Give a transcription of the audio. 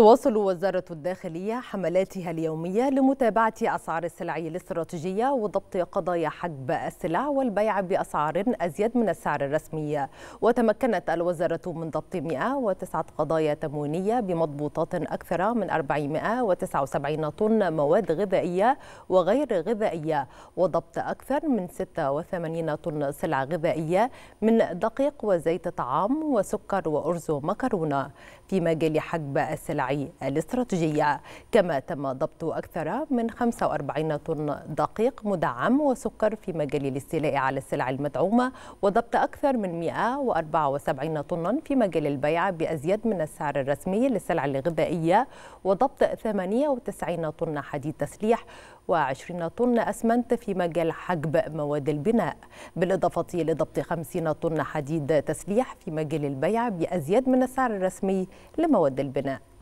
تواصل وزارة الداخلية حملاتها اليومية لمتابعة أسعار السلع الاستراتيجية وضبط قضايا حجب السلع والبيع بأسعار أزيد من السعر الرسمي وتمكنت الوزارة من ضبط 109 قضايا تموينية بمضبوطات أكثر من 479 طن مواد غذائية وغير غذائية وضبط أكثر من 86 طن سلع غذائية من دقيق وزيت طعام وسكر وأرز ومكرونة في مجال حجب السلع الدفاعي الاستراتيجية كما تم ضبط أكثر من 45 طن دقيق مدعم وسكر في مجال الاستيلاء على السلع المدعومة وضبط أكثر من 174 طنا في مجال البيع بأزيد من السعر الرسمي للسلع الغذائية وضبط 98 طن حديد تسليح و20 طن أسمنت في مجال حجب مواد البناء بالإضافة لضبط 50 طن حديد تسليح في مجال البيع بأزيد من السعر الرسمي لمواد البناء